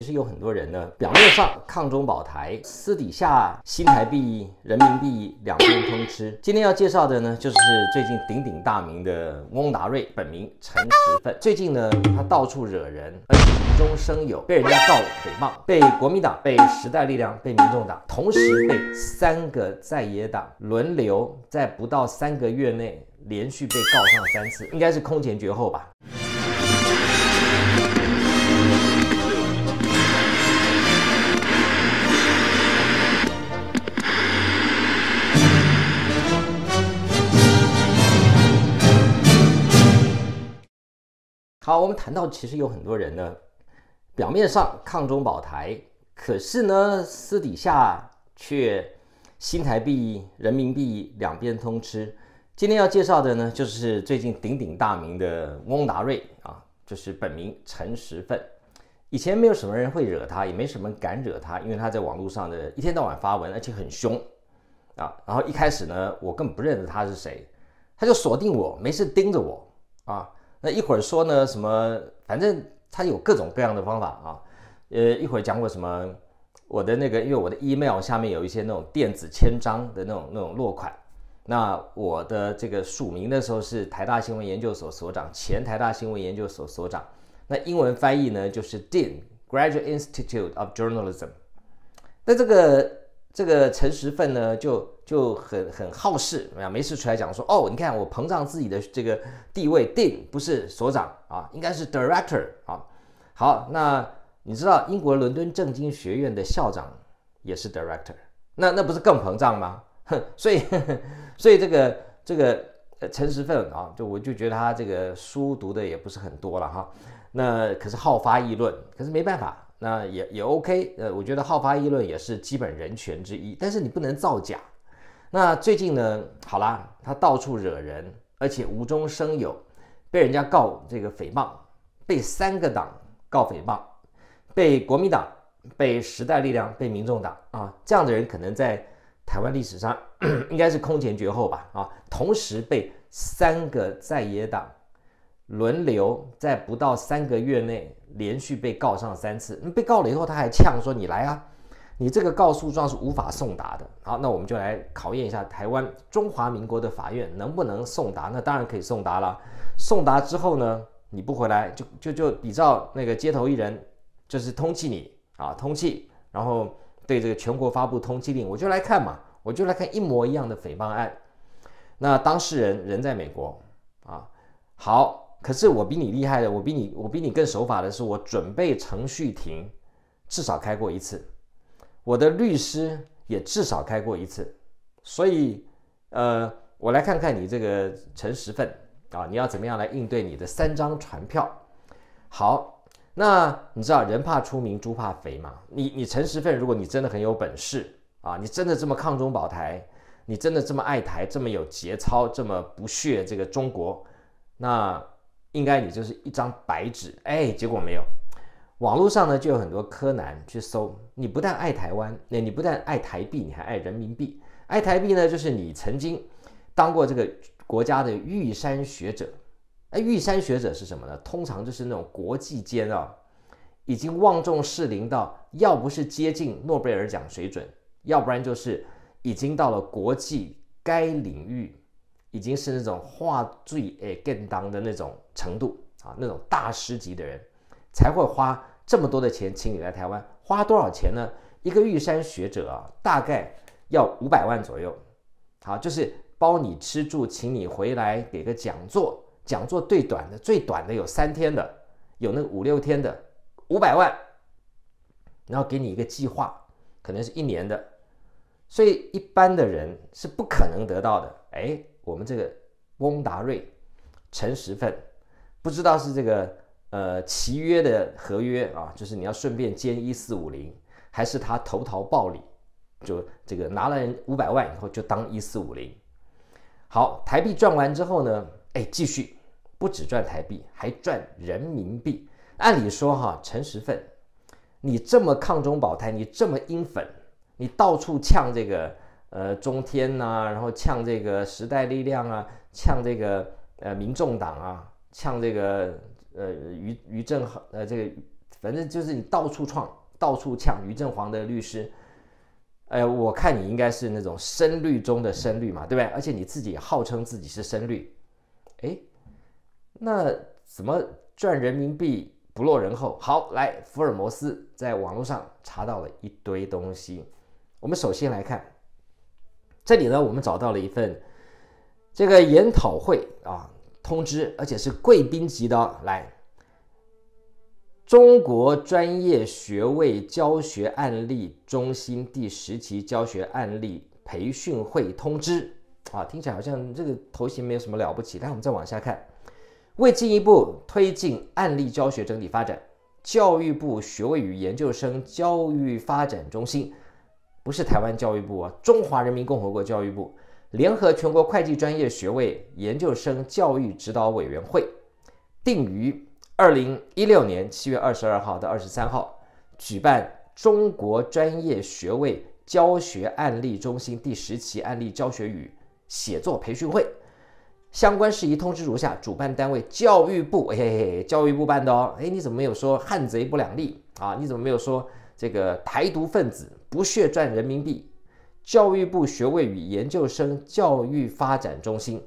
其实有很多人呢，表面上抗中保台，私底下新台币、人民币两边通吃。今天要介绍的呢，就是最近鼎鼎大名的翁达瑞，本名陈奋。最近呢，他到处惹人，而且无中生有，被人家告诽谤，被国民党、被时代力量、被民众党，同时被三个在野党轮流，在不到三个月内连续被告上三次，应该是空前绝后吧。好，我们谈到其实有很多人呢，表面上抗中保台，可是呢私底下却新台币、人民币两边通吃。今天要介绍的呢，就是最近鼎鼎大名的翁达瑞啊，就是本名陈时奋。以前没有什么人会惹他，也没什么敢惹他，因为他在网络上的一天到晚发文，而且很凶啊。然后一开始呢，我根本不认识他是谁，他就锁定我，没事盯着我啊。那一会儿说呢，什么？反正他有各种各样的方法啊。呃，一会儿讲我什么？我的那个，因为我的 email 下面有一些那种电子签章的那种那种落款。那我的这个署名的时候是台大新闻研究所所长，前台大新闻研究所所长。那英文翻译呢，就是 Dean Graduate Institute of Journalism。那这个。这个陈时奋呢，就就很很好事，没没事出来讲说，哦，你看我膨胀自己的这个地位，定不是所长啊，应该是 director 啊。好，那你知道英国伦敦政经学院的校长也是 director，那那不是更膨胀吗？哼，所以 所以这个这个陈时奋啊，就我就觉得他这个书读的也不是很多了哈，那可是好发议论，可是没办法。那也也 OK，呃，我觉得好发议论也是基本人权之一，但是你不能造假。那最近呢，好啦，他到处惹人，而且无中生有，被人家告这个诽谤，被三个党告诽谤，被国民党、被时代力量、被民众党啊，这样的人可能在台湾历史上 应该是空前绝后吧？啊，同时被三个在野党轮流在不到三个月内。连续被告上三次，被告了以后他还呛说：“你来啊，你这个告诉状是无法送达的。”好，那我们就来考验一下台湾中华民国的法院能不能送达？那当然可以送达了。送达之后呢，你不回来就就就比照那个街头艺人，就是通缉你啊，通缉，然后对这个全国发布通缉令。我就来看嘛，我就来看一模一样的诽谤案，那当事人人在美国啊，好。可是我比你厉害的，我比你我比你更守法的是，我准备程序庭，至少开过一次，我的律师也至少开过一次，所以，呃，我来看看你这个陈实份啊，你要怎么样来应对你的三张传票？好，那你知道人怕出名，猪怕肥嘛？你你陈实份，如果你真的很有本事啊，你真的这么抗中保台，你真的这么爱台，这么有节操，这么不屑这个中国，那。应该你就是一张白纸，哎，结果没有。网络上呢就有很多柯南去搜，你不但爱台湾，那你不但爱台币，你还爱人民币。爱台币呢，就是你曾经当过这个国家的玉山学者。哎，玉山学者是什么呢？通常就是那种国际间啊，已经望重士林到，要不是接近诺贝尔奖水准，要不然就是已经到了国际该领域。已经是那种话最诶更当的那种程度啊，那种大师级的人才会花这么多的钱请你来台湾。花多少钱呢？一个玉山学者啊，大概要五百万左右。好，就是包你吃住，请你回来给个讲座。讲座最短的最短的有三天的，有那个五六天的，五百万，然后给你一个计划，可能是一年的。所以一般的人是不可能得到的。哎。我们这个翁达瑞陈十份，不知道是这个呃契约的合约啊，就是你要顺便兼一四五零，还是他投桃报李，就这个拿了五百万以后就当一四五零。好，台币赚完之后呢，哎，继续不止赚台币，还赚人民币。按理说哈，陈十份，你这么抗中保台，你这么阴粉，你到处呛这个。呃，中天呐，然后呛这个时代力量啊，呛这个呃民众党啊，呛这个呃于于正呃这个，反正就是你到处创，到处呛于正煌的律师。哎，我看你应该是那种深绿中的深绿嘛，对不对？而且你自己号称自己是深绿，哎，那怎么赚人民币不落人后？好，来福尔摩斯在网络上查到了一堆东西，我们首先来看。这里呢，我们找到了一份这个研讨会啊通知，而且是贵宾级的。来，中国专业学位教学案例中心第十期教学案例培训会通知啊，听起来好像这个头衔没有什么了不起，但我们再往下看，为进一步推进案例教学整体发展，教育部学位与研究生教育发展中心。不是台湾教育部啊，中华人民共和国教育部联合全国会计专业学位研究生教育指导委员会，定于二零一六年七月二十二号到二十三号举办中国专业学位教学案例中心第十期案例教学与写作培训会，相关事宜通知如下：主办单位教育部，嘿、哎，教育部办的哦，哎，你怎么没有说汉贼不两立啊？你怎么没有说这个台独分子？不血赚人民币，教育部学位与研究生教育发展中心，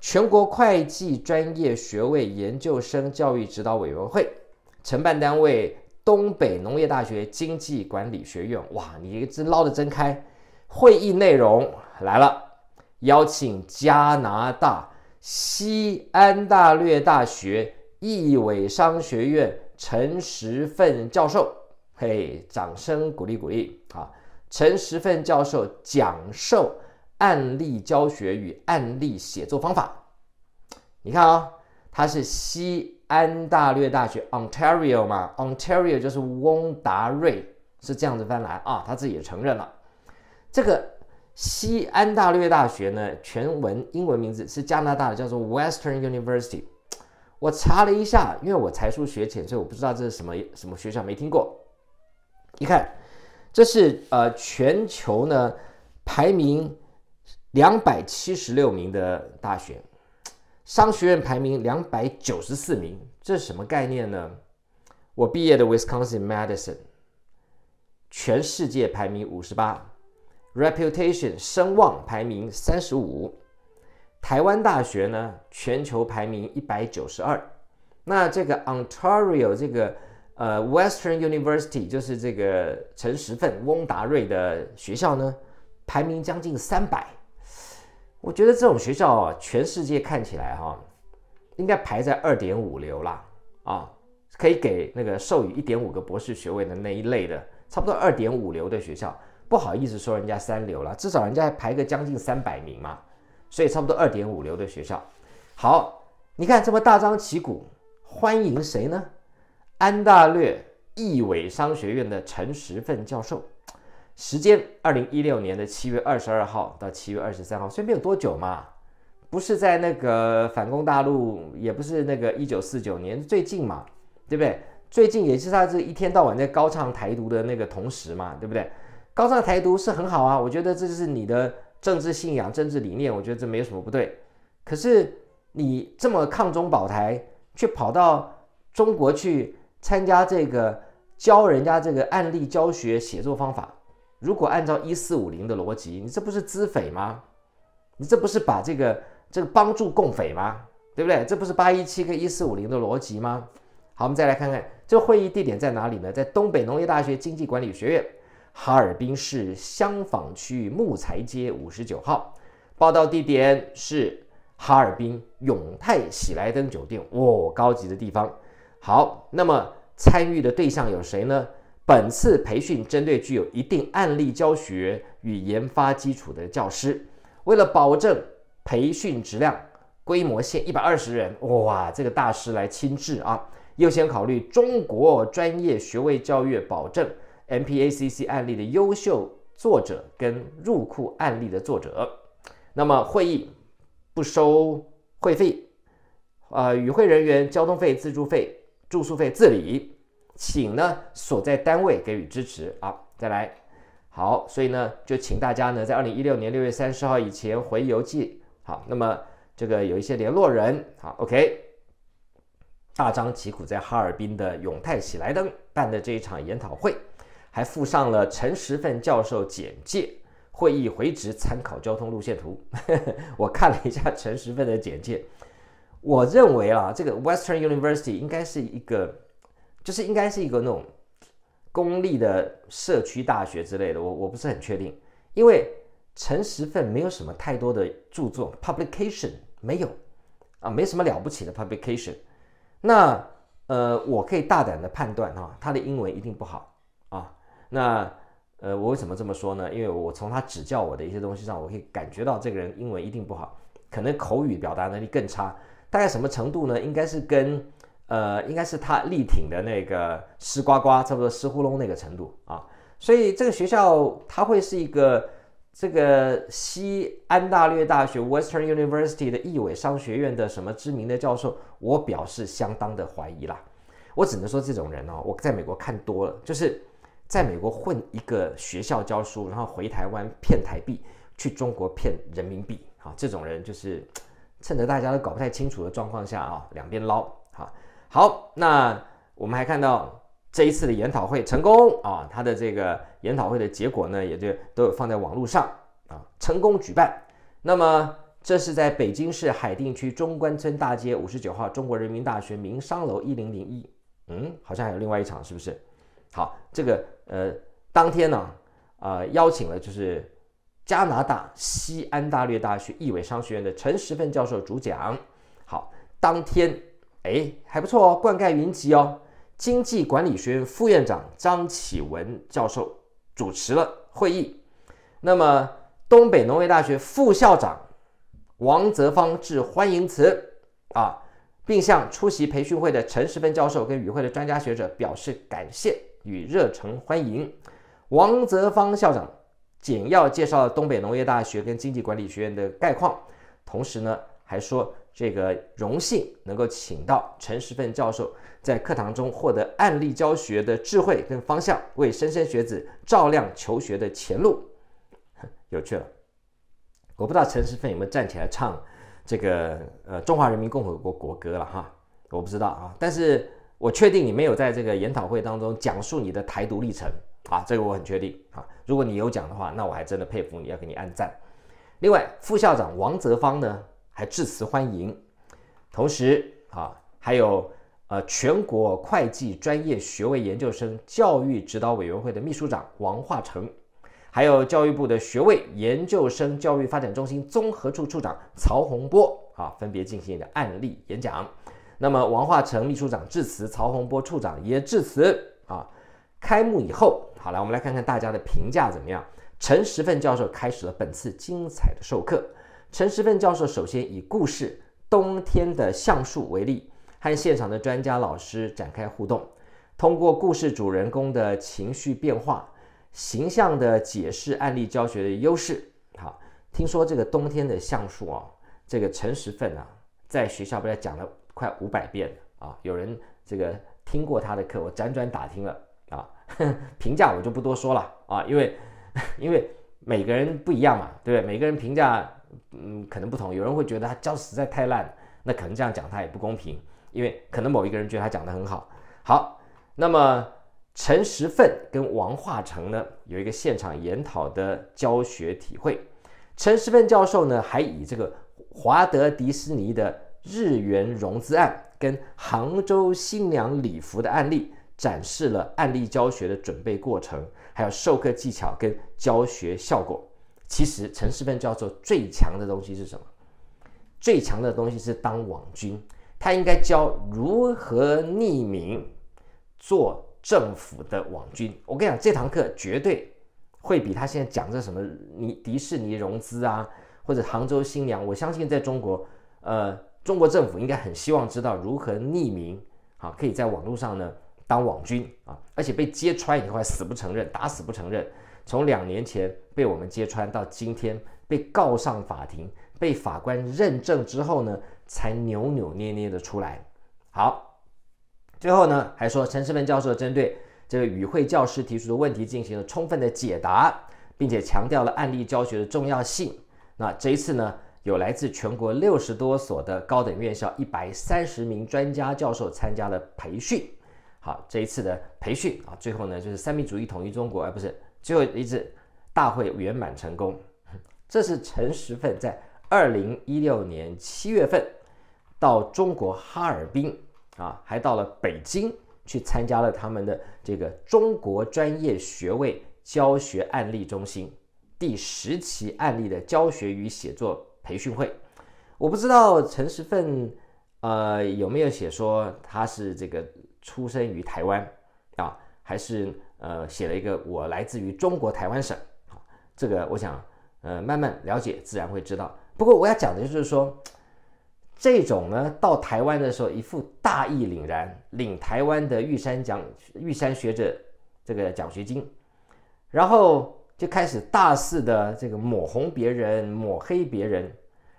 全国会计专业学位研究生教育指导委员会承办单位东北农业大学经济管理学院。哇，你这捞的真开！会议内容来了，邀请加拿大西安大略大学易伟商学院陈时奋教授。嘿，掌声鼓励鼓励啊！陈时奋教授讲授案例教学与案例写作方法。你看啊，他是西安大略大学 Ontario 嘛，Ontario 就是翁达瑞，是这样子翻来啊。他自己也承认了，这个西安大略大学呢，全文英文名字是加拿大的，叫做 Western University。我查了一下，因为我才疏学浅，所以我不知道这是什么什么学校，没听过。你看，这是呃全球呢排名两百七十六名的大学，商学院排名两百九十四名，这是什么概念呢？我毕业的 Wisconsin Madison，全世界排名五十八，reputation 声望排名三十五，台湾大学呢全球排名一百九十二，那这个 Ontario 这个。呃，Western University 就是这个陈石奋、翁达瑞的学校呢，排名将近三百。我觉得这种学校啊，全世界看起来哈，应该排在二点五流啦。啊，可以给那个授予一点五个博士学位的那一类的，差不多二点五流的学校，不好意思说人家三流了，至少人家还排个将近三百名嘛。所以差不多二点五流的学校。好，你看这么大张旗鼓欢迎谁呢？安大略义伟商学院的陈时奋教授，时间二零一六年的七月二十二号到七月二十三号，虽然没有多久嘛，不是在那个反攻大陆，也不是那个一九四九年最近嘛，对不对？最近也是他这一天到晚在高唱台独的那个同时嘛，对不对？高唱台独是很好啊，我觉得这就是你的政治信仰、政治理念，我觉得这没什么不对。可是你这么抗中保台，却跑到中国去。参加这个教人家这个案例教学写作方法，如果按照一四五零的逻辑，你这不是资匪吗？你这不是把这个这个帮助共匪吗？对不对？这不是八一七跟一四五零的逻辑吗？好，我们再来看看这会议地点在哪里呢？在东北农业大学经济管理学院，哈尔滨市香坊区木材街五十九号。报道地点是哈尔滨永泰喜来登酒店，哦，高级的地方。好，那么参与的对象有谁呢？本次培训针对具有一定案例教学与研发基础的教师。为了保证培训质量，规模限一百二十人。哇，这个大师来亲制啊！优先考虑中国专业学位教育保证 MPACC 案例的优秀作者跟入库案例的作者。那么会议不收会费，啊，与会人员交通费、自助费。住宿费自理，请呢所在单位给予支持啊！再来，好，所以呢就请大家呢在二零一六年六月三十号以前回邮寄。好，那么这个有一些联络人，好，OK。大张旗鼓在哈尔滨的永泰喜来登办的这一场研讨会，还附上了陈十奋教授简介、会议回执、参考交通路线图。我看了一下陈十奋的简介。我认为啊，这个 Western University 应该是一个，就是应该是一个那种公立的社区大学之类的。我我不是很确定，因为陈时奋没有什么太多的著作，publication 没有啊，没什么了不起的 publication。那呃，我可以大胆的判断啊，他的英文一定不好啊。那呃，我为什么这么说呢？因为我从他指教我的一些东西上，我可以感觉到这个人英文一定不好，可能口语表达能力更差。大概什么程度呢？应该是跟，呃，应该是他力挺的那个“湿瓜瓜”差不多，“湿乎窿那个程度啊。所以这个学校他会是一个这个西安大略大学 Western University 的毅伟商学院的什么知名的教授？我表示相当的怀疑啦。我只能说这种人哦，我在美国看多了，就是在美国混一个学校教书，然后回台湾骗台币，去中国骗人民币啊，这种人就是。趁着大家都搞不太清楚的状况下啊，两边捞，哈好。那我们还看到这一次的研讨会成功啊，它的这个研讨会的结果呢，也就都有放在网络上啊，成功举办。那么这是在北京市海淀区中关村大街五十九号中国人民大学民商楼一零零一。嗯，好像还有另外一场是不是？好，这个呃，当天呢，呃，邀请了就是。加拿大西安大略大学艺伟商学院的陈时芬教授主讲。好，当天哎还不错哦，冠盖云集哦。经济管理学院副院长张启文教授主持了会议。那么，东北农业大学副校长王泽方致欢迎词啊，并向出席培训会的陈时芬教授跟与会的专家学者表示感谢与热诚欢迎。王泽方校长。简要介绍了东北农业大学跟经济管理学院的概况，同时呢，还说这个荣幸能够请到陈时奋教授在课堂中获得案例教学的智慧跟方向，为莘莘学子照亮求学的前路。有趣了，我不知道陈时奋有没有站起来唱这个呃中华人民共和国国歌了哈，我不知道啊，但是我确定你没有在这个研讨会当中讲述你的台独历程。啊，这个我很确定啊！如果你有讲的话，那我还真的佩服你，要给你按赞。另外，副校长王泽芳呢还致辞欢迎，同时啊，还有呃全国会计专业学位研究生教育指导委员会的秘书长王化成，还有教育部的学位研究生教育发展中心综合处处长曹洪波啊，分别进行一个案例演讲。那么，王化成秘书长致辞，曹洪波处长也致辞啊。开幕以后。好了，我们来看看大家的评价怎么样。陈十奋教授开始了本次精彩的授课。陈十奋教授首先以故事《冬天的橡树》为例，和现场的专家老师展开互动，通过故事主人公的情绪变化，形象的解释案例教学的优势。好，听说这个《冬天的橡树》啊，这个陈十奋啊，在学校被他讲了快五百遍啊。有人这个听过他的课，我辗转打听了啊。评价我就不多说了啊，因为 因为每个人不一样嘛，对不对？每个人评价嗯可能不同，有人会觉得他教实在太烂，那可能这样讲他也不公平，因为可能某一个人觉得他讲得很好。好，那么陈时奋跟王化成呢有一个现场研讨的教学体会。陈时奋教授呢还以这个华德迪士尼的日元融资案跟杭州新娘礼服的案例。展示了案例教学的准备过程，还有授课技巧跟教学效果。其实陈世峰教授最强的东西是什么？最强的东西是当网军，他应该教如何匿名做政府的网军。我跟你讲，这堂课绝对会比他现在讲这什么尼迪士尼融资啊，或者杭州新娘，我相信在中国，呃，中国政府应该很希望知道如何匿名，好可以在网络上呢。当网军啊，而且被揭穿以后还死不承认，打死不承认。从两年前被我们揭穿到今天，被告上法庭，被法官认证之后呢，才扭扭捏捏的出来。好，最后呢，还说陈世文教授针对这个与会教师提出的问题进行了充分的解答，并且强调了案例教学的重要性。那这一次呢，有来自全国六十多所的高等院校一百三十名专家教授参加了培训。好，这一次的培训啊，最后呢就是三民主义统一中国，而不是最后一次大会圆满成功。这是陈时奋在二零一六年七月份到中国哈尔滨啊，还到了北京去参加了他们的这个中国专业学位教学案例中心第十期案例的教学与写作培训会。我不知道陈时奋呃有没有写说他是这个。出生于台湾啊，还是呃写了一个我来自于中国台湾省啊，这个我想呃慢慢了解自然会知道。不过我要讲的就是说，这种呢到台湾的时候一副大义凛然，领台湾的玉山奖玉山学者这个奖学金，然后就开始大肆的这个抹红别人、抹黑别人，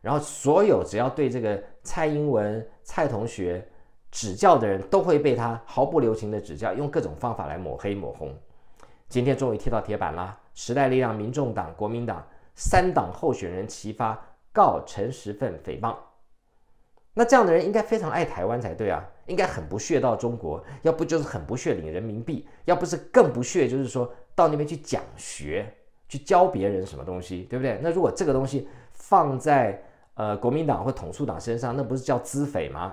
然后所有只要对这个蔡英文蔡同学。指教的人都会被他毫不留情的指教，用各种方法来抹黑抹红。今天终于踢到铁板啦！时代力量、民众党、国民党三党候选人齐发告陈时奋诽谤。那这样的人应该非常爱台湾才对啊，应该很不屑到中国，要不就是很不屑领人民币，要不是更不屑就是说到那边去讲学，去教别人什么东西，对不对？那如果这个东西放在呃国民党或统促党身上，那不是叫资匪吗？